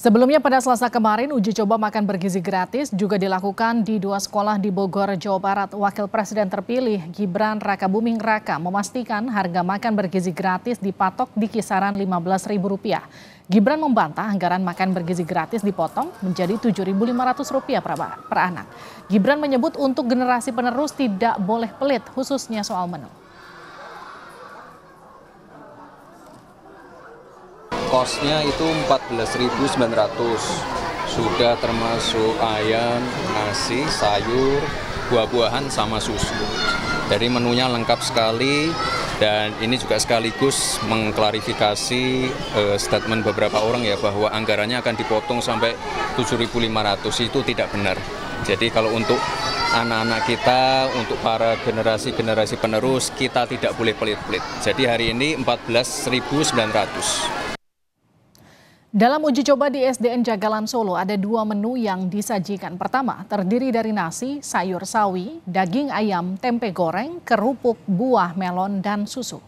Sebelumnya pada selasa kemarin uji coba makan bergizi gratis juga dilakukan di dua sekolah di Bogor, Jawa Barat. Wakil Presiden terpilih Gibran Raka Buming Raka memastikan harga makan bergizi gratis dipatok di kisaran Rp15.000. Gibran membantah anggaran makan bergizi gratis dipotong menjadi Rp7.500 per anak. Gibran menyebut untuk generasi penerus tidak boleh pelit khususnya soal menu. kosnya itu 14.900 sudah termasuk ayam, nasi, sayur, buah-buahan sama susu. Jadi menunya lengkap sekali dan ini juga sekaligus mengklarifikasi uh, statement beberapa orang ya bahwa anggarannya akan dipotong sampai 7.500 itu tidak benar. Jadi kalau untuk anak-anak kita, untuk para generasi-generasi penerus, kita tidak boleh pelit-pelit. Jadi hari ini 14.900. Dalam uji coba di SDN Jagalan Solo ada dua menu yang disajikan. Pertama, terdiri dari nasi, sayur sawi, daging ayam, tempe goreng, kerupuk, buah melon, dan susu.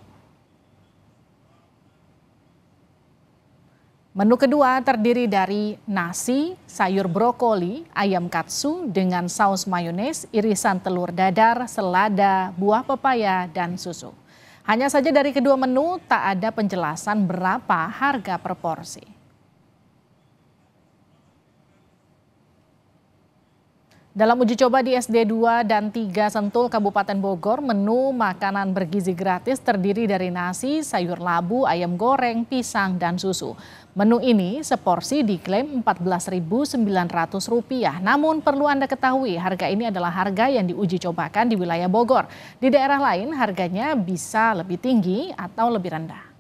Menu kedua terdiri dari nasi, sayur brokoli, ayam katsu dengan saus mayones, irisan telur dadar, selada, buah pepaya, dan susu. Hanya saja dari kedua menu tak ada penjelasan berapa harga per porsi. Dalam uji coba di SD 2 dan 3 Sentul Kabupaten Bogor, menu makanan bergizi gratis terdiri dari nasi, sayur labu, ayam goreng, pisang, dan susu. Menu ini seporsi diklaim Rp14.900. Namun perlu Anda ketahui harga ini adalah harga yang diuji cobakan di wilayah Bogor. Di daerah lain harganya bisa lebih tinggi atau lebih rendah.